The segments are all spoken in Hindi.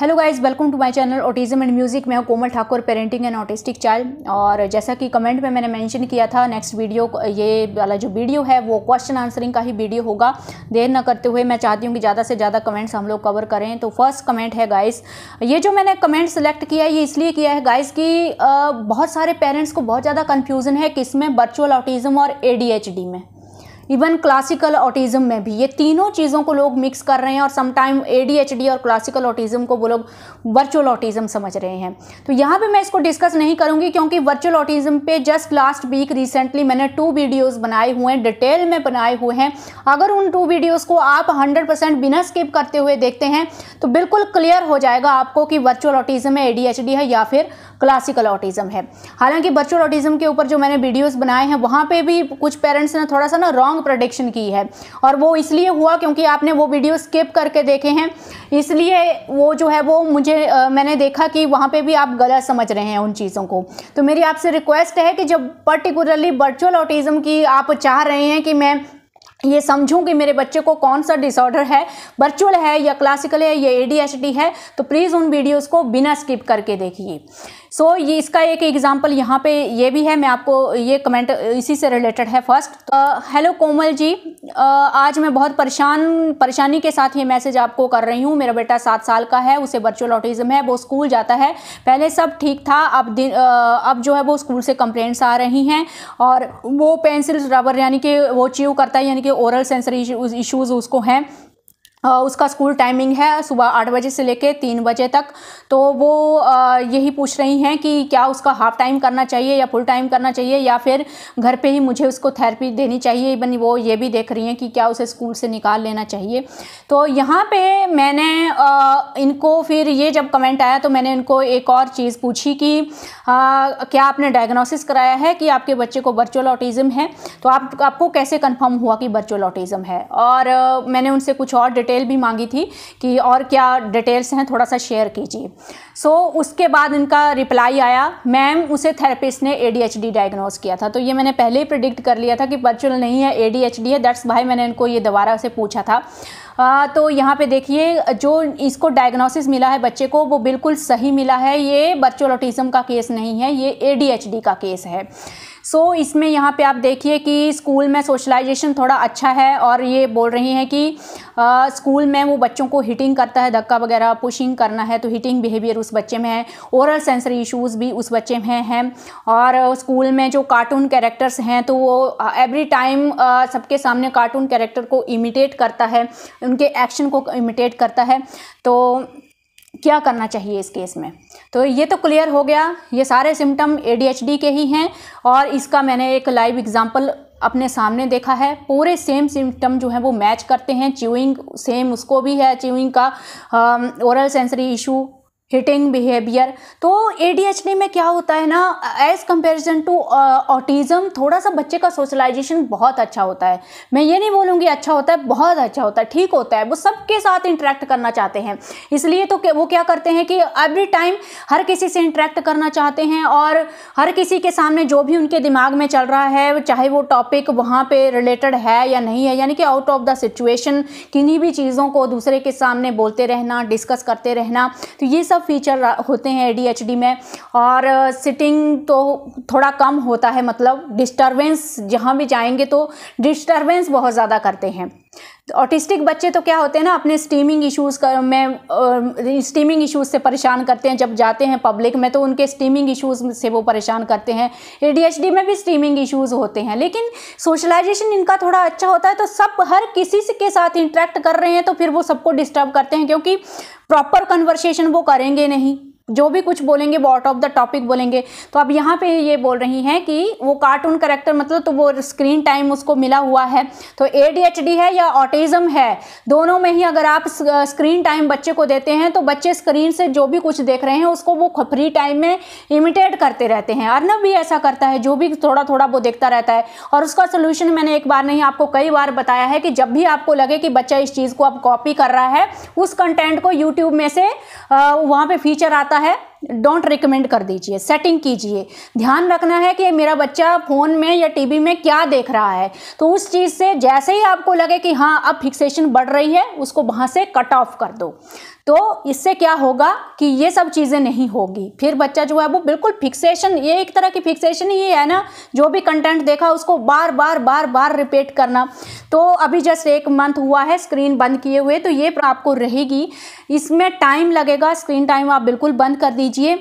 hello guys welcome to my channel autism and music मैं हूं Komal Thakur parenting and autistic child और जैसा कि कमेंट में मैंने मेंशन किया था नेक्स्ट वीडियो ये वाला जो वीडियो है वो क्वेश्चन आंसरिंग का ही वीडियो होगा देर ना करते हुए मैं चाहती हूं कि ज़्यादा से ज़्यादा कमेंट्स हम लोग कवर करें तो फर्स्ट कमेंट है गाइज़ ये जो मैंने कमेंट सेलेक्ट किया है ये इसलिए किया है गाइज़ की बहुत सारे पेरेंट्स को बहुत ज़्यादा कन्फ्यूज़न है किस में वर्चुअल ऑटिज़म और ए में इवन क्लासिकल ऑटिज्म में भी ये तीनों चीज़ों को लोग मिक्स कर रहे हैं और समटाइम ए और क्लासिकल ऑटिज्म को वो लोग वर्चुअल ऑटिज्म समझ रहे हैं तो यहाँ पे मैं इसको डिस्कस नहीं करूँगी क्योंकि वर्चुअल ऑटिज्म पे जस्ट लास्ट वीक रिसेंटली मैंने टू वीडियोज़ बनाए हुए हैं डिटेल में बनाए हुए हैं अगर उन टू वीडियोज़ को आप हंड्रेड परसेंट बिना स्किप करते हुए देखते हैं तो बिल्कुल क्लियर हो जाएगा आपको कि वर्चुअल ऑटिज्म है ए है या फिर क्लासिकल ऑटिज़म है हालांकि बच्चों ऑटिज़म के ऊपर जो मैंने वीडियोस बनाए हैं वहाँ पे भी कुछ पेरेंट्स ने थोड़ा सा ना रॉन्ग प्रोडिक्शन की है और वो इसलिए हुआ क्योंकि आपने वो वीडियो स्किप करके देखे हैं इसलिए वो जो है वो मुझे आ, मैंने देखा कि वहाँ पर भी आप गलत समझ रहे हैं उन चीज़ों को तो मेरी आपसे रिक्वेस्ट है कि जब पर्टिकुलरली वर्चुअल ऑटिज़म की आप चाह रहे हैं कि मैं ये समझूं कि मेरे बच्चे को कौन सा डिसऑर्डर है वर्चुअल है या क्लासिकल है या ए है तो प्लीज़ उन वीडियोस को बिना स्किप करके देखिए सो so, ये इसका एक एग्जाम्पल यहाँ पे ये भी है मैं आपको ये कमेंट इसी से रिलेटेड है first hello uh, Komal ji uh, आज मैं बहुत परेशान परेशानी के साथ ये मैसेज आपको कर रही हूँ मेरा बेटा सात साल का है उसे वर्चुअल ऑटिज्म है वो स्कूल जाता है पहले सब ठीक था अब दिन uh, अब जो है वो स्कूल से कंप्लेंट्स आ रही हैं और वो पेंसिल रबर यानी कि वो चीव करता है यानी कि ओरल सेंसरी इशूज़ उसको हैं उसका स्कूल टाइमिंग है सुबह आठ बजे से लेकर तीन बजे तक तो वो यही पूछ रही हैं कि क्या उसका हाफ़ टाइम करना चाहिए या फुल टाइम करना चाहिए या फिर घर पे ही मुझे उसको थेरेपी देनी चाहिए इवन वो ये भी देख रही हैं कि क्या उसे स्कूल से निकाल लेना चाहिए तो यहाँ पे मैंने इनको फिर ये जब कमेंट आया तो मैंने इनको एक और चीज़ पूछी कि क्या आपने डायग्नोसिस कराया है कि आपके बच्चे को वर्चुअल ऑटिज़म है तो आप आपको कैसे कन्फर्म हुआ कि वर्चुअल ऑटिज़म है और मैंने उनसे कुछ और डिटेल डिटेल भी मांगी थी कि और क्या डिटेल्स हैं थोड़ा सा शेयर कीजिए सो so, उसके बाद इनका रिप्लाई आया मैम उसे थेरेपिस्ट ने ए डायग्नोस किया था तो ये मैंने पहले ही प्रिडिक्ट कर लिया था कि वर्चुअल नहीं है ए है दैट्स भाई मैंने इनको ये दोबारा से पूछा था आ, तो यहाँ पे देखिए जो इसको डायग्नोसिस मिला है बच्चे को वो बिल्कुल सही मिला है ये वर्चुअल ऑटिज़म का केस नहीं है ये ए का केस है सो so, इसमें यहाँ पे आप देखिए कि स्कूल में सोशलाइजेशन थोड़ा अच्छा है और ये बोल रही हैं कि आ, स्कूल में वो बच्चों को हिटिंग करता है धक्का वगैरह पुशिंग करना है तो हिटिंग बिहेवियर उस बच्चे में है ओरल सेंसरी इशूज़ भी उस बच्चे में हैं और स्कूल में जो कार्टून कैरेक्टर्स हैं तो वो एवरी टाइम सबके सामने कार्टून कैरेक्टर को इमिटेट करता है उनके एक्शन को इमिटेट करता है तो क्या करना चाहिए इस केस में तो ये तो क्लियर हो गया ये सारे सिम्टम ए के ही हैं और इसका मैंने एक लाइव एग्ज़ाम्पल अपने सामने देखा है पूरे सेम सिम्टम जो हैं वो मैच करते हैं च्यूइंग सेम उसको भी है च्यूइंग का oral sensory issue hitting behaviour तो ए डी डी एच में क्या होता है ना एज कंपेरिजन टू ऑटिज़म थोड़ा सा बच्चे का सोशलाइजेशन बहुत अच्छा होता है मैं ये नहीं बोलूँगी अच्छा होता है बहुत अच्छा होता है ठीक होता है वो सबके साथ इंटरेक्ट करना चाहते हैं इसलिए तो वो क्या करते हैं कि एवरी टाइम हर किसी से इंटरेक्ट करना चाहते हैं और हर किसी के सामने जो भी उनके दिमाग में चल रहा है चाहे वो टॉपिक वहाँ पर रिलेटेड है या नहीं है यानी कि आउट ऑफ द सिचुएशन किन्हीं भी चीज़ों को दूसरे के सामने बोलते रहना डिस्कस करते रहना तो ये सब सब फीचर होते हैं डी में और सिटिंग तो थोड़ा कम होता है मतलब डिस्टर्बेंस जहाँ भी जाएंगे तो डिस्टर्बेंस बहुत ज़्यादा करते हैं ऑटिस्टिक तो बच्चे तो क्या होते हैं ना अपने स्टीमिंग इश्यूज़ का में स्टीमिंग इश्यूज़ से परेशान करते हैं जब जाते हैं पब्लिक में तो उनके स्टीमिंग इश्यूज़ से वो परेशान करते हैं ए में भी स्टीमिंग इश्यूज़ होते हैं लेकिन सोशलाइजेशन इनका थोड़ा अच्छा होता है तो सब हर किसी के साथ इंट्रैक्ट कर रहे हैं तो फिर वो सबको डिस्टर्ब करते हैं क्योंकि प्रॉपर कन्वर्सेशन वो करेंगे नहीं जो भी कुछ बोलेंगे वो आउट ऑफ द टॉपिक बोलेंगे तो अब यहाँ पे ये बोल रही हैं कि वो कार्टून करेक्टर मतलब तो वो स्क्रीन टाइम उसको मिला हुआ है तो ए है या ऑटिज़म है दोनों में ही अगर आप स्क्रीन टाइम बच्चे को देते हैं तो बच्चे स्क्रीन से जो भी कुछ देख रहे हैं उसको वो फ्री टाइम में इमिटेट करते रहते हैं अर्नब भी ऐसा करता है जो भी थोड़ा थोड़ा वो देखता रहता है और उसका सोल्यूशन मैंने एक बार नहीं आपको कई बार बताया है कि जब भी आपको लगे कि बच्चा इस चीज़ को अब कॉपी कर रहा है उस कंटेंट को यूट्यूब में से वहाँ पर फीचर आता जाता है डोंट रिकमेंड कर दीजिए सेटिंग कीजिए ध्यान रखना है कि मेरा बच्चा फ़ोन में या टीवी में क्या देख रहा है तो उस चीज़ से जैसे ही आपको लगे कि हाँ अब फिक्सेशन बढ़ रही है उसको वहाँ से कट ऑफ कर दो तो इससे क्या होगा कि ये सब चीज़ें नहीं होगी फिर बच्चा जो है वो बिल्कुल फिक्सेशन ये एक तरह की फिक्सेशन ही है ना जो भी कंटेंट देखा उसको बार बार बार बार रिपीट करना तो अभी जस्ट एक मंथ हुआ है स्क्रीन बंद किए हुए तो ये आपको रहेगी इसमें टाइम लगेगा स्क्रीन टाइम आप बिल्कुल बंद कर दीजिए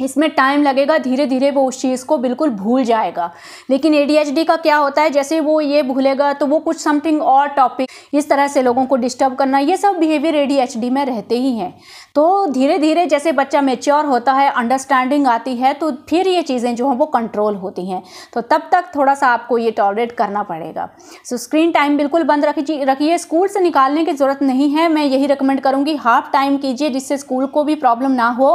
इसमें टाइम लगेगा धीरे धीरे वो उस चीज़ को बिल्कुल भूल जाएगा लेकिन ए का क्या होता है जैसे वो ये भूलेगा तो वो कुछ समथिंग और टॉपिक इस तरह से लोगों को डिस्टर्ब करना ये सब बिहेवियर ए में रहते ही हैं तो धीरे धीरे जैसे बच्चा मेच्योर होता है अंडरस्टैंडिंग आती है तो फिर ये चीज़ें जो हैं वो कंट्रोल होती हैं तो तब तक थोड़ा सा आपको ये टॉलरेट करना पड़ेगा सो स्क्रीन टाइम बिल्कुल बंद रखी रखिए स्कूल से निकालने की ज़रूरत नहीं है मैं यही रिकमेंड करूँगी हाफ टाइम कीजिए जिससे स्कूल को भी प्रॉब्लम ना हो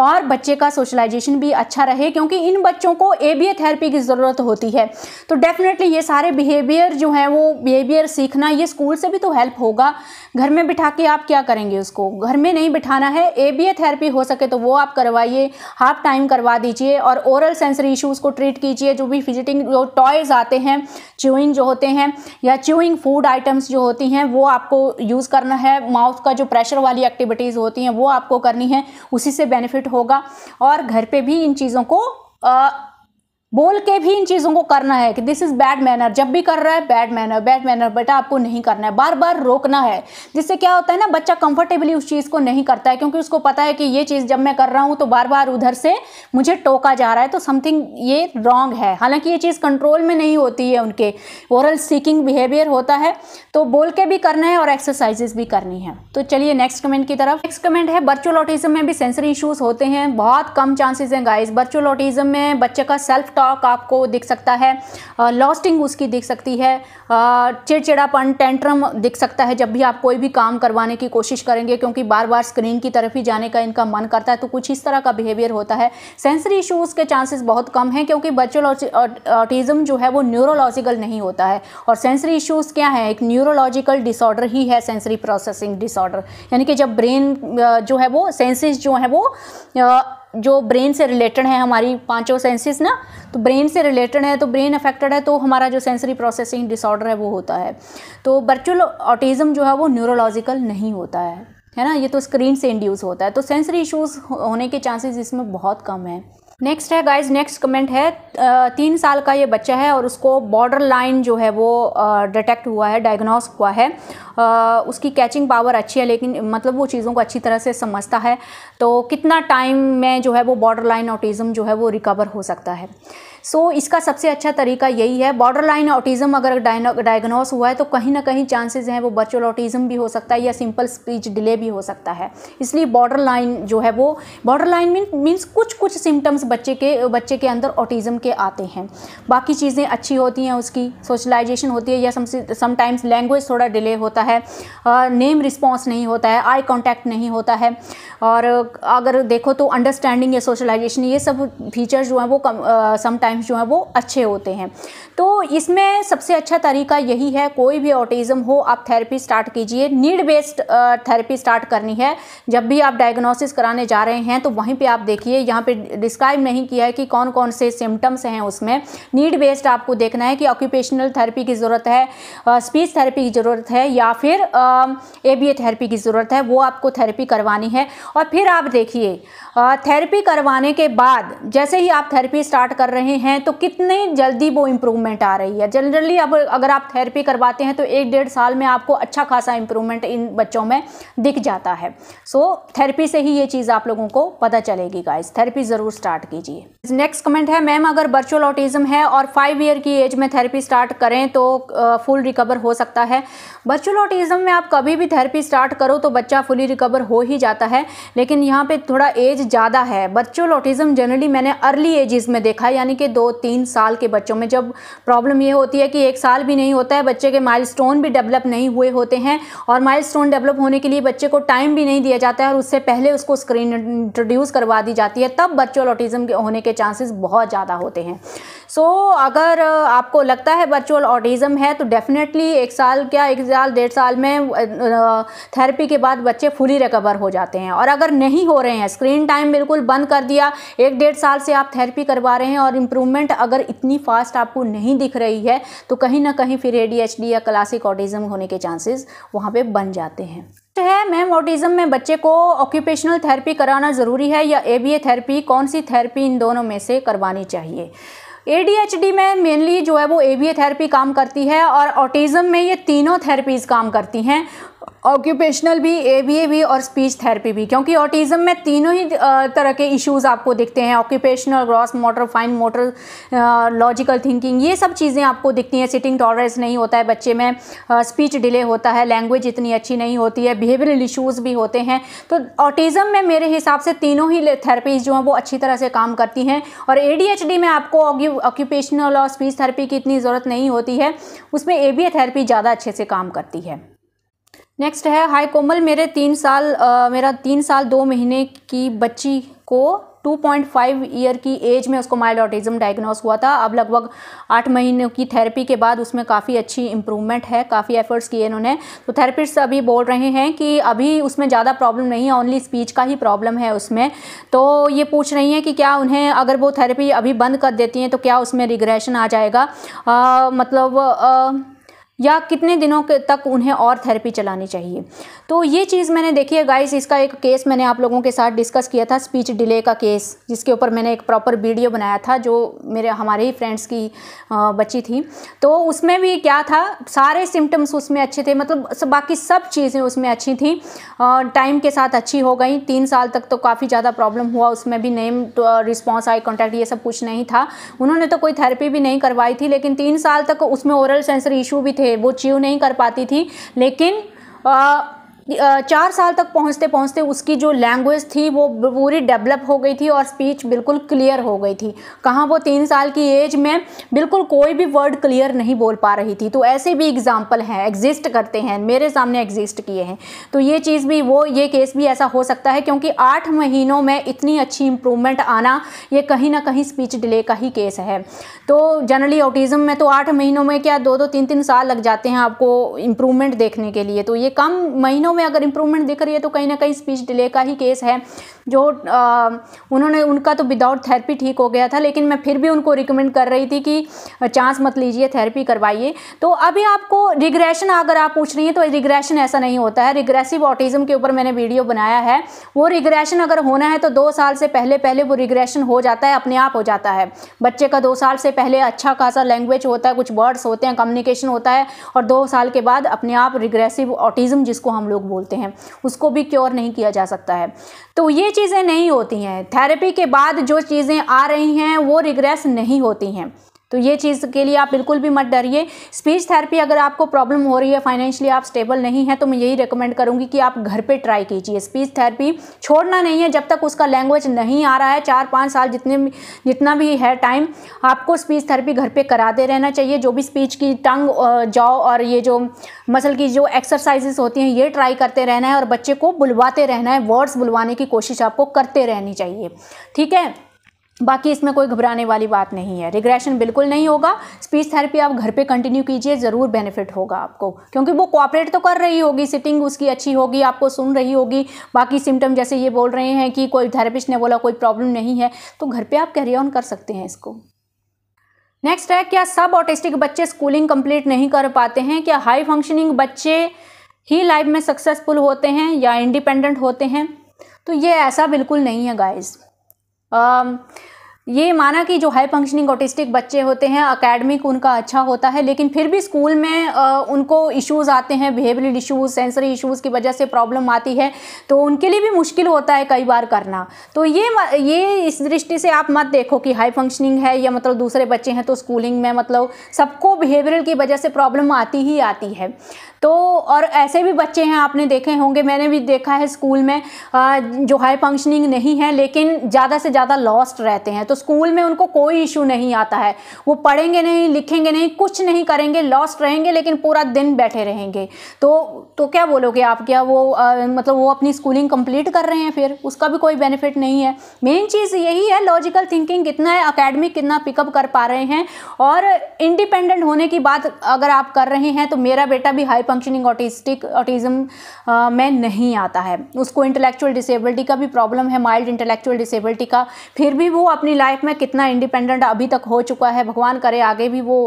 और बच्चे का सोशल सोशलाइजेशन भी अच्छा रहे क्योंकि इन बच्चों को ए थेरेपी की ज़रूरत होती है तो डेफिनेटली ये सारे बिहेवियर जो हैं वो बिहेवियर सीखना ये स्कूल से भी तो हेल्प होगा घर में बिठा के आप क्या करेंगे उसको घर में नहीं बिठाना है ए थेरेपी हो सके तो वो आप करवाइए हाफ टाइम करवा दीजिए और ओरल सेंसरी इशूज़ को ट्रीट कीजिए जो भी फिजिटिंग जो टॉयज़ आते हैं च्यूइंग जो होते हैं या च्यूइंग फूड आइटम्स जो होती हैं वो आपको यूज़ करना है माउथ का जो प्रेशर वाली एक्टिविटीज़ होती हैं वो आपको करनी है उसी से बेनिफिट होगा और घर पे भी इन चीज़ों को बोल के भी इन चीज़ों को करना है कि दिस इज़ बैड मैनर जब भी कर रहा है बैड मैनर बैड मैनर बेटा आपको नहीं करना है बार बार रोकना है जिससे क्या होता है ना बच्चा कंफर्टेबली उस चीज़ को नहीं करता है क्योंकि उसको पता है कि ये चीज़ जब मैं कर रहा हूँ तो बार बार उधर से मुझे टोका जा रहा है तो समथिंग ये रॉन्ग है हालांकि ये चीज़ कंट्रोल में नहीं होती है उनके ओरल सीकिंग बिहेवियर होता है तो बोल के भी करना है और एक्सरसाइजेस भी करनी है तो चलिए नेक्स्ट कमेंट की तरफ नेक्स्ट कमेंट है बर्चुअल ऑटिज्म में भी सेंसरी इशूज़ होते हैं बहुत कम चांसेज हैं गाइज बर्चुअल ऑटिज्म में बच्चे का सेल्फ स्टॉक आपको दिख सकता है लॉस्टिंग उसकी दिख सकती है चिड़चिड़ापन टेंट्रम दिख सकता है जब भी आप कोई भी काम करवाने की कोशिश करेंगे क्योंकि बार बार स्क्रीन की तरफ ही जाने का इनका मन करता है तो कुछ इस तरह का बिहेवियर होता है सेंसरी इशूज़ के चांसेस बहुत कम हैं क्योंकि बच्चों ऑटिज़म जो है वो न्यूरोलॉजिकल नहीं होता है और सेंसरी इशूज़ क्या है एक न्यूरोलॉजिकल डिसऑर्डर ही है सेंसरी प्रोसेसिंग डिसऑर्डर यानी कि जब ब्रेन जो है वो सेंसेस जो है वो जो ब्रेन से रिलेटेड है हमारी पांचों सेंसेस ना तो ब्रेन से रिलेटेड है तो ब्रेन अफेक्टेड है तो हमारा जो सेंसरी प्रोसेसिंग डिसऑर्डर है वो होता है तो वर्चुअल ऑटिज़म जो है वो न्यूरोलॉजिकल नहीं होता है है ना ये तो स्क्रीन से इंड्यूस होता है तो सेंसरी इशूज़ होने के चांसेस इसमें बहुत कम है नेक्स्ट है गाइज नेक्स्ट कमेंट है तीन साल का ये बच्चा है और उसको बॉर्डर लाइन जो है वो डिटेक्ट हुआ है डायग्नोस हुआ है उसकी कैचिंग पावर अच्छी है लेकिन मतलब वो चीज़ों को अच्छी तरह से समझता है तो कितना टाइम में जो है वो बॉर्डर लाइन ऑटिज़म जो है वो रिकवर हो सकता है सो so, इसका सबसे अच्छा तरीका यही है बॉर्डर लाइन ऑटिज़म अगर डायग्नोस हुआ है तो कहीं ना कहीं चांसेस हैं वो वर्चुअल ऑटिज़म भी हो सकता है या सिंपल स्पीच डिले भी हो सकता है इसलिए बॉर्डर लाइन जो है वो बॉर्डर लाइन मीन मीन्स कुछ कुछ सिम्टम्स बच्चे के बच्चे के अंदर ऑटिज़म के आते हैं बाकी चीज़ें अच्छी होती हैं उसकी सोशलाइजेशन होती है या समटाइम्स लैंग्वेज थोड़ा डिले होता है नेम रिस्पॉन्स नहीं होता है आई कॉन्टैक्ट नहीं होता है और अगर देखो तो अंडरस्टैंडिंग या सोशलाइजेशन ये सब फीचर्स जो हैं वो समटाइम्स टाइम्स जो है वो अच्छे होते हैं तो इसमें सबसे अच्छा तरीका यही है कोई भी ऑटिज़म हो आप थेरेपी स्टार्ट कीजिए नीड बेस्ड थेरेपी स्टार्ट करनी है जब भी आप डायग्नोसिस कराने जा रहे हैं तो वहीं पे आप देखिए यहाँ पे डिस्क्राइब नहीं किया है कि कौन कौन से सिम्टम्स हैं उसमें नीड बेस्ड आपको देखना है कि ऑक्यूपेशनल थेरेपी की ज़रूरत है स्पीच थेरेपी की ज़रूरत है या फिर ए बी ए थेरेपी की ज़रूरत है वो आपको थेरेपी करवानी है और फिर आप देखिए थेरेपी करवाने के बाद जैसे ही आप थेरेपी स्टार्ट कर रहे हैं तो कितने जल्दी वो इम्प्रूवमेंट आ रही है जनरली अब अगर आप थेरेपी करवाते हैं तो एक डेढ़ साल में आपको अच्छा खासा इम्प्रूवमेंट इन बच्चों में दिख जाता है सो so, थेरेपी से ही ये चीज़ आप लोगों को पता चलेगी गाइस थेरेपी ज़रूर स्टार्ट कीजिए नेक्स्ट कमेंट है मैम अगर वर्चुअल ऑटिज़म है और फाइव ईयर की एज में थेरेपी स्टार्ट करें तो फुल रिकवर हो सकता है वर्चुअल ऑटिज़म में आप कभी भी थेरेपी स्टार्ट करो तो बच्चा फुली रिकवर हो ही जाता है लेकिन यहाँ पर थोड़ा एज ज़्यादा है वर्चुअल ऑटिज़म जनरली मैंने अर्ली एजेस में देखा यानी कि दो तीन साल के बच्चों में जब प्रॉब्लम ये होती है कि एक साल भी नहीं होता है बच्चे के माइलस्टोन भी डेवलप नहीं हुए होते हैं और माइलस्टोन डेवलप होने के लिए बच्चे को टाइम भी नहीं दिया जाता है और उससे पहले उसको स्क्रीन इंट्रोड्यूस करवा दी जाती है तब बच्चों ऑटिज़म के होने के चांसेस बहुत ज़्यादा होते हैं सो so, अगर आपको लगता है वर्चुअल ऑटिज़म है तो डेफ़िनेटली एक साल क्या एक साल डेढ़ साल में थेरेपी के बाद बच्चे फुली रिकवर हो जाते हैं और अगर नहीं हो रहे हैं स्क्रीन टाइम बिल्कुल बंद कर दिया एक डेढ़ साल से आप थेरेपी करवा रहे हैं और इम्प्रूव इम्प्रूवमेंट अगर इतनी फास्ट आपको नहीं दिख रही है तो कहीं ना कहीं फिर ए या क्लासिक ऑटिज्म होने के चांसेस वहाँ पर बन जाते हैं तो है मैम ऑटिज़म में बच्चे को ऑक्यूपेशनल थेरेपी कराना ज़रूरी है या ए बी ए थेरेपी कौन सी थेरेपी इन दोनों में से करवानी चाहिए ए में मेनली जो है वो ए बी ए थेरेपी काम करती है और ऑटिज़म में ये तीनों थेरेपीज़ काम करती हैं ऑक्यूपेशनल भी ए बी ए भी और स्पीच थेरेपी भी क्योंकि ऑटिज़म में तीनों ही तरह के इश्यूज़ आपको दिखते हैं occupational gross motor fine motor logical thinking ये सब चीज़ें आपको दिखती हैं सिटिंग टॉलरेंस नहीं होता है बच्चे में स्पीच डिले होता है लैंग्वेज इतनी अच्छी नहीं होती है बिहेवियरल इशूज़ भी होते हैं तो ऑटिज़म में मेरे हिसाब से तीनों ही थेरेपीज़ जो हैं वो अच्छी तरह से काम करती हैं और ए में आपको ऑक्यूपेशनल और स्पीच थेरेपी की इतनी ज़रूरत नहीं होती है उसमें ए थेरेपी ज़्यादा अच्छे से काम करती है नेक्स्ट है हाय कोमल मेरे तीन साल आ, मेरा तीन साल दो महीने की बच्ची को 2.5 ईयर की एज में उसको माइल्ड ऑटिज्म डायग्नोस हुआ था अब लगभग आठ महीने की थेरेपी के बाद उसमें काफ़ी अच्छी इंप्रूवमेंट है काफ़ी एफर्ट्स किए इन्होंने तो थेरेपिस्ट अभी बोल रहे हैं कि अभी उसमें ज़्यादा प्रॉब्लम नहीं है ओनली स्पीच का ही प्रॉब्लम है उसमें तो ये पूछ रही हैं कि क्या उन्हें अगर वो थेरेपी अभी बंद कर देती हैं तो क्या उसमें रिग्रेशन आ जाएगा आ, मतलब आ, या कितने दिनों तक उन्हें और थेरेपी चलानी चाहिए तो ये चीज़ मैंने देखी है गाइस इसका एक केस मैंने आप लोगों के साथ डिस्कस किया था स्पीच डिले का केस जिसके ऊपर मैंने एक प्रॉपर वीडियो बनाया था जो मेरे हमारे ही फ्रेंड्स की बच्ची थी तो उसमें भी क्या था सारे सिम्टम्स उसमें अच्छे थे मतलब बाकी सब चीज़ें उसमें अच्छी थी टाइम के साथ अच्छी हो गई तीन साल तक तो काफ़ी ज़्यादा प्रॉब्लम हुआ उसमें भी नेम रिस्पॉन्स आई कॉन्टैक्ट ये सब कुछ नहीं था उन्होंने तो कोई थेरेपी भी नहीं करवाई थी लेकिन तीन साल तक उसमें ओरल सेंसर इशू भी थे थे वो चीव नहीं कर पाती थी लेकिन आ, चार साल तक पहुंचते पहुंचते उसकी जो लैंग्वेज थी वो पूरी डेवलप हो गई थी और स्पीच बिल्कुल क्लियर हो गई थी कहाँ वो तीन साल की एज में बिल्कुल कोई भी वर्ड क्लियर नहीं बोल पा रही थी तो ऐसे भी एग्ज़ाम्पल हैं एग्जिस्ट करते हैं मेरे सामने एग्जिस्ट किए हैं तो ये चीज़ भी वो ये केस भी ऐसा हो सकता है क्योंकि आठ महीनों में इतनी अच्छी इम्प्रूवमेंट आना ये कहीं ना कहीं स्पीच डिले का ही केस है तो जनरली ऑटिज़म में तो आठ महीनों में क्या दो दो तीन तीन साल लग जाते हैं आपको इम्प्रूवमेंट देखने के लिए तो ये कम महीनों में में अगर इंप्रूवमेंट दिख रही है तो कहीं ना कहीं स्पीच डिले का ही केस है जो आ, उन्होंने उनका तो विदाउट थेरेपी ठीक हो गया था लेकिन मैं फिर भी उनको रिकमेंड कर रही थी कि चांस मत लीजिए थेरेपी करवाइए तो अभी आपको रिग्रेशन अगर आप पूछ रही हैं तो रिग्रेशन ऐसा नहीं होता है रिग्रेसिव ऑटिज़म के ऊपर मैंने वीडियो बनाया है वो रिग्रेशन अगर होना है तो दो साल से पहले पहले वो रिग्रेशन हो जाता है अपने आप हो जाता है बच्चे का दो साल से पहले अच्छा खासा लैंग्वेज होता है कुछ वर्ड्स होते हैं कम्युनिकेशन होता है और दो साल के बाद अपने आप रिग्रेसिव ऑटिज़म जिसको हम लोग बोलते हैं उसको भी क्योर नहीं किया जा सकता है तो ये चीज़ें नहीं होती हैं थेरेपी के बाद जो चीज़ें आ रही हैं वो रिग्रेस नहीं होती हैं तो ये चीज़ के लिए आप बिल्कुल भी मत डरिए स्पीच थेरेपी अगर आपको प्रॉब्लम हो रही है फाइनेंशियली आप स्टेबल नहीं है तो मैं यही रिकमेंड करूँगी कि आप घर पे ट्राई कीजिए स्पीच थेरेपी छोड़ना नहीं है जब तक उसका लैंग्वेज नहीं आ रहा है चार पाँच साल जितने जितना भी है टाइम आपको स्पीच थेरेपी घर पर कराते रहना चाहिए जो भी स्पीच की टंग जाओ और ये जो मसल की जो एक्सरसाइजेस होती हैं ये ट्राई करते रहना है और बच्चे को बुलवाते रहना है वर्ड्स बुलवाने की कोशिश आपको करते रहनी चाहिए ठीक है बाकी इसमें कोई घबराने वाली बात नहीं है रिग्रेशन बिल्कुल नहीं होगा स्पीच थेरेपी आप घर पे कंटिन्यू कीजिए ज़रूर बेनिफिट होगा आपको क्योंकि वो कोऑपरेट तो कर रही होगी सिटिंग उसकी अच्छी होगी आपको सुन रही होगी बाकी सिम्टम जैसे ये बोल रहे हैं कि कोई थेरेपिस्ट ने बोला कोई प्रॉब्लम नहीं है तो घर पर आप कैरी ऑन कर सकते हैं इसको नेक्स्ट है क्या सब ऑटिस्टिक बच्चे स्कूलिंग कंप्लीट नहीं कर पाते हैं क्या हाई फंक्शनिंग बच्चे ही लाइफ में सक्सेसफुल होते हैं या इंडिपेंडेंट होते हैं तो ये ऐसा बिल्कुल नहीं है गाइज़ ये माना कि जो हाई फंक्शनिंग ऑटिस्टिक बच्चे होते हैं अकेडमिक उनका अच्छा होता है लेकिन फिर भी स्कूल में आ, उनको इश्यूज़ आते हैं बिहेवियल इश्यूज़ सेंसरी इश्यूज़ की वजह से प्रॉब्लम आती है तो उनके लिए भी मुश्किल होता है कई बार करना तो ये ये इस दृष्टि से आप मत देखो कि हाई फंक्शनिंग है या मतलब दूसरे बच्चे हैं तो स्कूलिंग में मतलब सबको बिहेवियल की वजह से प्रॉब्लम आती ही आती है तो और ऐसे भी बच्चे हैं आपने देखे होंगे मैंने भी देखा है स्कूल में जो हाई फंक्शनिंग नहीं है लेकिन ज़्यादा से ज़्यादा लॉस्ट रहते हैं तो स्कूल में उनको कोई इशू नहीं आता है वो पढ़ेंगे नहीं लिखेंगे नहीं कुछ नहीं करेंगे लॉस्ट रहेंगे लेकिन पूरा दिन बैठे रहेंगे तो तो क्या बोलोगे आप क्या वो आ, मतलब वो अपनी स्कूलिंग कंप्लीट कर रहे हैं फिर उसका भी कोई बेनिफिट नहीं है मेन चीज़ यही है लॉजिकल थिंकिंग कितना है अकेडमिक कितना पिकअप कर पा रहे हैं और इंडिपेंडेंट होने की बात अगर आप कर रहे हैं तो मेरा बेटा भी हाई फंक्शनिंग ऑटिस्टिक ऑटिज़म में नहीं आता है उसको इंटेलेक्चुअल डिसेबिलिटी का भी प्रॉब्लम है माइल्ड इंटेलेक्चुअल डिसेबिलिटी का फिर भी वो अपनी लाइफ में कितना इंडिपेंडेंट अभी तक हो चुका है भगवान करे आगे भी वो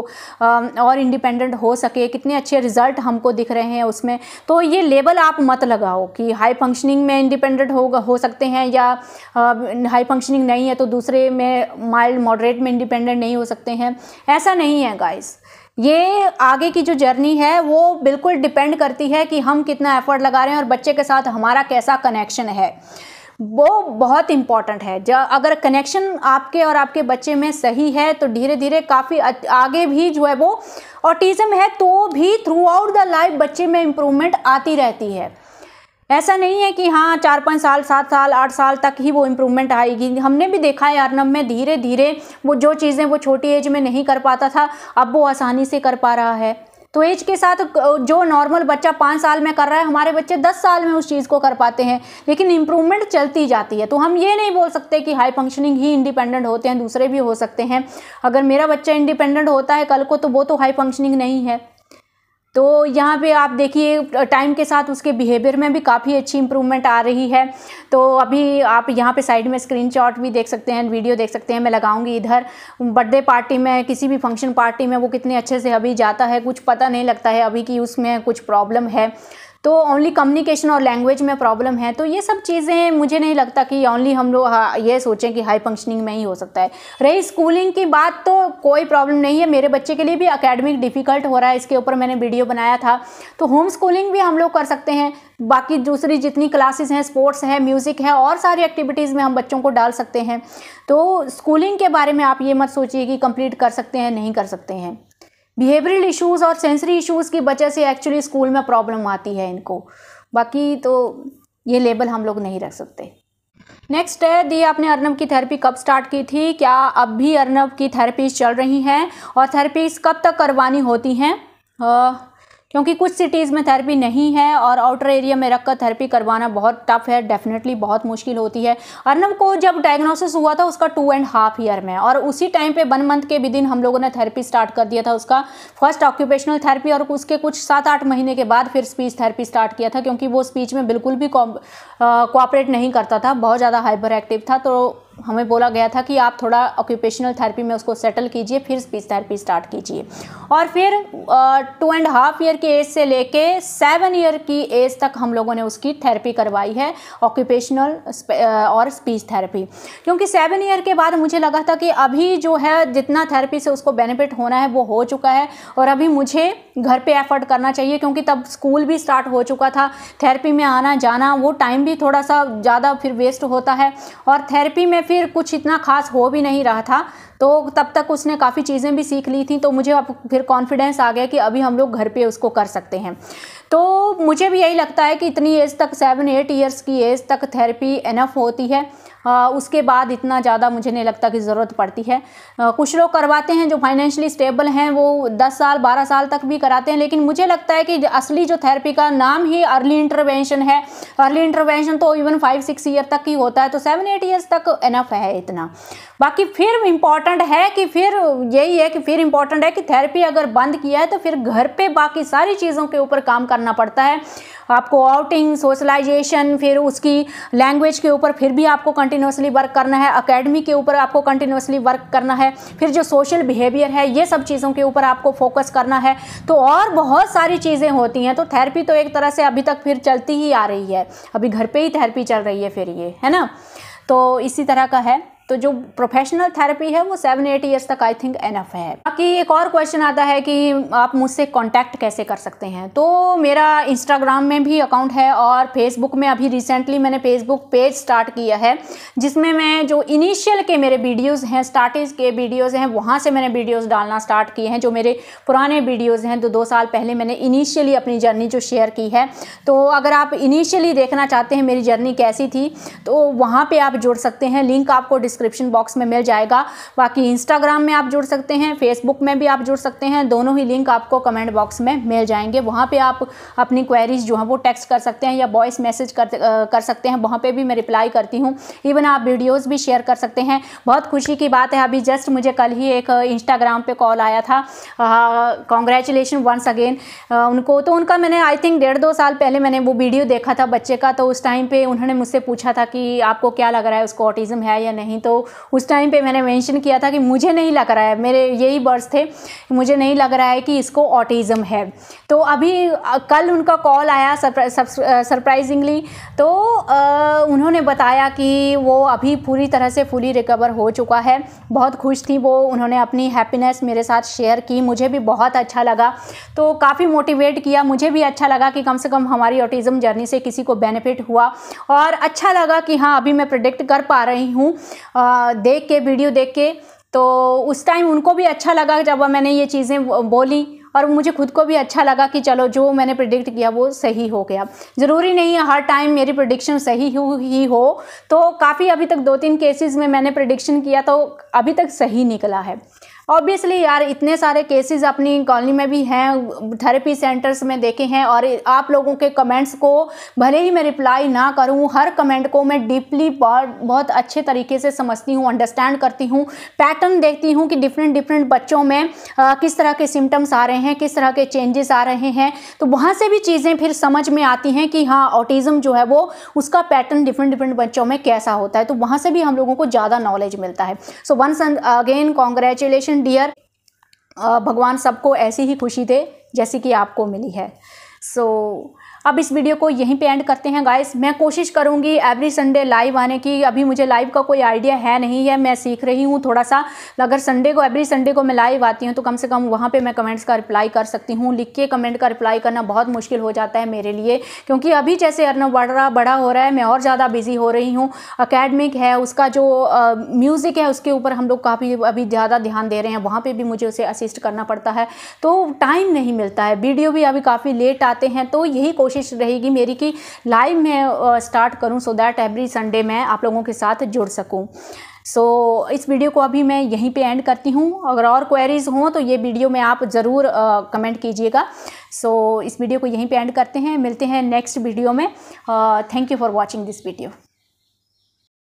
और इंडिपेंडेंट हो सके कितने अच्छे रिजल्ट हमको दिख रहे हैं उसमें तो ये लेबल आप मत लगाओ कि हाई फंक्शनिंग में इंडिपेंडेंट हो हो सकते हैं या हाई फंक्शनिंग नहीं है तो दूसरे में माइल्ड मॉडरेट में इंडिपेंडेंट नहीं हो सकते हैं ऐसा नहीं है गाइस ये आगे की जो जर्नी है वो बिल्कुल डिपेंड करती है कि हम कितना एफर्ट लगा रहे हैं और बच्चे के साथ हमारा कैसा कनेक्शन है वो बहुत इम्पॉर्टेंट है जब अगर कनेक्शन आपके और आपके बच्चे में सही है तो धीरे धीरे काफ़ी आगे भी जो है वो ऑटिज़म है तो भी थ्रू आउट द लाइफ बच्चे में इम्प्रूवमेंट आती रहती है ऐसा नहीं है कि हाँ चार पाँच साल सात साल आठ साल तक ही वो इम्प्रूवमेंट आएगी हमने भी देखा है अर्नब में धीरे धीरे वो जो चीज़ें वो छोटी एज में नहीं कर पाता था अब वो आसानी से कर पा रहा है तो एज के साथ जो नॉर्मल बच्चा पाँच साल में कर रहा है हमारे बच्चे दस साल में उस चीज़ को कर पाते हैं लेकिन इंप्रूवमेंट चलती जाती है तो हम ये नहीं बोल सकते कि हाई फंक्शनिंग ही इंडिपेंडेंट होते हैं दूसरे भी हो सकते हैं अगर मेरा बच्चा इंडिपेंडेंट होता है कल को तो वो तो हाई फंक्शनिंग नहीं है तो यहाँ पे आप देखिए टाइम के साथ उसके बिहेवियर में भी काफ़ी अच्छी इंप्रूवमेंट आ रही है तो अभी आप यहाँ पे साइड में स्क्रीनशॉट भी देख सकते हैं वीडियो देख सकते हैं मैं लगाऊंगी इधर बर्थडे पार्टी में किसी भी फंक्शन पार्टी में वो कितने अच्छे से अभी जाता है कुछ पता नहीं लगता है अभी कि उसमें कुछ प्रॉब्लम है तो ओनली कम्युनिकेशन और लैंग्वेज में प्रॉब्लम है तो ये सब चीज़ें मुझे नहीं लगता कि ओनली हम लोग हाँ, ये सोचें कि हाई फंक्शनिंग में ही हो सकता है रही स्कूलिंग की बात तो कोई प्रॉब्लम नहीं है मेरे बच्चे के लिए भी अकेडमिक डिफ़िकल्ट हो रहा है इसके ऊपर मैंने वीडियो बनाया था तो होम स्कूलिंग भी हम लोग कर सकते हैं बाकी दूसरी जितनी क्लासेस हैं स्पोर्ट्स है म्यूज़िक है और सारी एक्टिविटीज़ में हम बच्चों को डाल सकते हैं तो स्कूलिंग के बारे में आप ये मत सोचिए कि कंप्लीट कर सकते हैं नहीं कर सकते हैं बिहेवियरल इश्यूज और सेंसरी इश्यूज की वजह से एक्चुअली स्कूल में प्रॉब्लम आती है इनको बाकी तो ये लेबल हम लोग नहीं रख सकते नेक्स्ट है दी आपने अर्नब की थेरेपी कब स्टार्ट की थी क्या अब भी अर्नब की थेरेपीज चल रही हैं और थेरेपीज कब तक करवानी होती हैं क्योंकि कुछ सिटीज़ में थेरेपी नहीं है और आउटर एरिया में रखकर थेरेपी करवाना बहुत टफ है डेफिनेटली बहुत मुश्किल होती है अर्नब को जब डायग्नोसिस हुआ था उसका टू एंड हाफ ईयर में और उसी टाइम पे वन मंथ के भी दिन हम लोगों ने थेरेपी स्टार्ट कर दिया था उसका फर्स्ट ऑक्यूपेशनल थेरेपी और उसके कुछ सात आठ महीने के बाद फिर स्पीच थेरेपी स्टार्ट किया था क्योंकि वो स्पीच में बिल्कुल भी कॉपरेट नहीं करता था बहुत ज़्यादा हाइपर एक्टिव था तो हमें बोला गया था कि आप थोड़ा ऑक्यूपेशनल थेरेपी में उसको सेटल कीजिए फिर स्पीच थेरेपी स्टार्ट कीजिए और फिर टू एंड हाफ ईयर की एज से लेके सेवन ईयर की एज तक हम लोगों ने उसकी थेरेपी करवाई है ऑक्यूपेशनल और स्पीच थेरेपी क्योंकि सेवन ईयर के बाद मुझे लगा था कि अभी जो है जितना थेरेपी से उसको बेनिफिट होना है वो हो चुका है और अभी मुझे घर पे एफर्ट करना चाहिए क्योंकि तब स्कूल भी स्टार्ट हो चुका था थेरेपी में आना जाना वो टाइम भी थोड़ा सा ज़्यादा फिर वेस्ट होता है और थेरेपी में फिर कुछ इतना खास हो भी नहीं रहा था तो तब तक उसने काफ़ी चीज़ें भी सीख ली थी तो मुझे अब फिर कॉन्फिडेंस आ गया कि अभी हम लोग घर पे उसको कर सकते हैं तो मुझे भी यही लगता है कि इतनी एज तक सेवन एट ईयर्स की एज तक थेरेपी एनफ होती है आ, उसके बाद इतना ज़्यादा मुझे नहीं लगता कि ज़रूरत पड़ती है आ, कुछ लोग करवाते हैं जो फाइनेंशियली स्टेबल हैं वो 10 साल 12 साल तक भी कराते हैं लेकिन मुझे लगता है कि असली जो थेरेपी का नाम ही अर्ली इंटरवेंशन है अर्ली इंटरवेंशन तो इवन फाइव सिक्स ईयर तक ही होता है तो सेवन एट ईयर्स तक एनफ है इतना बाकी फिर इम्पॉर्ट इम्पॉर्टेंट है कि फिर यही है कि फिर इम्पॉर्टेंट है कि थेरेपी अगर बंद किया है तो फिर घर पे बाकी सारी चीज़ों के ऊपर काम करना पड़ता है आपको आउटिंग सोशलाइजेशन फिर उसकी लैंग्वेज के ऊपर फिर भी आपको कंटिन्यूसली वर्क करना है अकेडमी के ऊपर आपको कंटिन्यूसली वर्क करना है फिर जो सोशल बिहेवियर है ये सब चीज़ों के ऊपर आपको फोकस करना है तो और बहुत सारी चीज़ें होती हैं तो थेरेपी तो एक तरह से अभी तक फिर चलती ही आ रही है अभी घर पर ही थेरेपी चल रही है फिर ये है ना तो इसी तरह का है तो जो प्रोफेशनल थेरेपी है वो सेवन एट ईयर्स तक आई थिंक एनफ है बाकी एक और क्वेश्चन आता है कि आप मुझसे कांटेक्ट कैसे कर सकते हैं तो मेरा इंस्टाग्राम में भी अकाउंट है और फेसबुक में अभी रिसेंटली मैंने फेसबुक पेज स्टार्ट किया है जिसमें मैं जो इनिशियल के मेरे वीडियोज़ हैं स्टार्टिंग के वीडियोज़ हैं वहाँ से मैंने वीडियोज़ डालना स्टार्ट किए हैं जो मेरे पुराने वीडियोज़ हैं तो दो साल पहले मैंने इनिशियली अपनी जर्नी जो शेयर की है तो अगर आप इनिशियली देखना चाहते हैं मेरी जर्नी कैसी थी तो वहाँ पर आप जुड़ सकते हैं लिंक आपको डिस्क्रिप्शन बॉक्स में मिल जाएगा बाकी इंस्टाग्राम में आप जुड़ सकते हैं फेसबुक में भी आप जुड़ सकते हैं दोनों ही लिंक आपको कमेंट बॉक्स में मिल जाएंगे वहाँ पर आप अपनी क्वेरीज जो हैं वो टेक्स्ट कर सकते हैं या वॉइस मैसेज कर कर सकते हैं वहाँ पर भी मैं रिप्लाई करती हूँ इवन आप वीडियोज़ भी शेयर कर सकते हैं बहुत खुशी की बात है अभी जस्ट मुझे कल ही एक इंस्टाग्राम पर कॉल आया था कॉन्ग्रेचुलेशन वंस अगेन उनको तो उनका मैंने आई थिंक डेढ़ दो साल पहले मैंने वो वीडियो देखा था बच्चे का तो उस टाइम पे उन्होंने मुझसे पूछा था कि आपको क्या लग रहा है उसको ऑटिज़म है या नहीं तो उस टाइम पे मैंने मेंशन किया था कि मुझे नहीं लग रहा है मेरे यही वर्ड्स थे मुझे नहीं लग रहा है कि इसको ऑटिज़म है तो अभी कल उनका कॉल आया सरप्राइजिंगली तो उन्होंने बताया कि वो अभी पूरी तरह से फुली रिकवर हो चुका है बहुत खुश थी वो उन्होंने अपनी हैप्पीनेस मेरे साथ शेयर की मुझे भी बहुत अच्छा लगा तो काफ़ी मोटिवेट किया मुझे भी अच्छा लगा कि कम से कम हमारी ऑटिज़म जर्नी से किसी को बेनिफिट हुआ और अच्छा लगा कि हाँ अभी मैं प्रडिक्ट कर पा रही हूँ देख के वीडियो देख के तो उस टाइम उनको भी अच्छा लगा जब मैंने ये चीज़ें बोली और मुझे खुद को भी अच्छा लगा कि चलो जो मैंने प्रिडिक्ट किया वो सही हो गया ज़रूरी नहीं है हर टाइम मेरी प्रडिक्शन सही ही हो तो काफ़ी अभी तक दो तीन केसेस में मैंने प्रडिक्शन किया तो अभी तक सही निकला है ऑब्वियसली यार इतने सारे केसेस अपनी कॉलोनी में भी हैं थेरेपी सेंटर्स में देखे हैं और आप लोगों के कमेंट्स को भले ही मैं रिप्लाई ना करूं हर कमेंट को मैं डीपली बहुत अच्छे तरीके से समझती हूं अंडरस्टैंड करती हूं पैटर्न देखती हूं कि डिफरेंट डिफरेंट बच्चों में आ, किस तरह के सिम्टम्स आ रहे हैं किस तरह के चेंजेस आ रहे हैं तो वहाँ से भी चीज़ें फिर समझ में आती हैं कि हाँ ऑटिज़म जो है वो उसका पैटर्न डिफरेंट डिफरेंट बच्चों में कैसा होता है तो वहाँ से भी हम लोगों को ज़्यादा नॉलेज मिलता है so once again congratulation Krishna dear भगवान सबको ऐसी ही खुशी दे जैसी कि आपको मिली है सो so, अब इस वीडियो को यहीं पे एंड करते हैं गाइस मैं कोशिश करूँगी एवरी संडे लाइव आने की अभी मुझे लाइव का कोई आइडिया है नहीं है मैं सीख रही हूँ थोड़ा सा अगर संडे को एवरी संडे को मैं लाइव आती हूँ तो कम से कम वहाँ पर मैं कमेंट्स का रिप्लाई कर सकती हूँ लिख के कमेंट का रिप्लाई करना बहुत मुश्किल हो जाता है मेरे लिए क्योंकि अभी जैसे अर्नब बढ़ रहा बड़ा हो रहा है मैं और ज़्यादा बिजी हो रही हूँ अकेडमिक है उसका जो म्यूज़िक है उसके ऊपर हम लोग काफ़ी अभी ज़्यादा ध्यान दे रहे हैं वहाँ पर भी मुझे उसे असिस्ट करना पड़ता है तो टाइम नहीं मिलता है वीडियो भी अभी काफ़ी लेट आते हैं तो यही कोशिश कोशिश रहेगी मेरी कि लाइव मैं स्टार्ट करूँ सो दैट एवरी संडे मैं आप लोगों के साथ जुड़ सकूँ सो so, इस वीडियो को अभी मैं यहीं पे एंड करती हूँ अगर और क्वेरीज हों तो ये वीडियो में आप ज़रूर कमेंट कीजिएगा सो so, इस वीडियो को यहीं पे एंड करते हैं मिलते हैं नेक्स्ट वीडियो में thank you for watching this video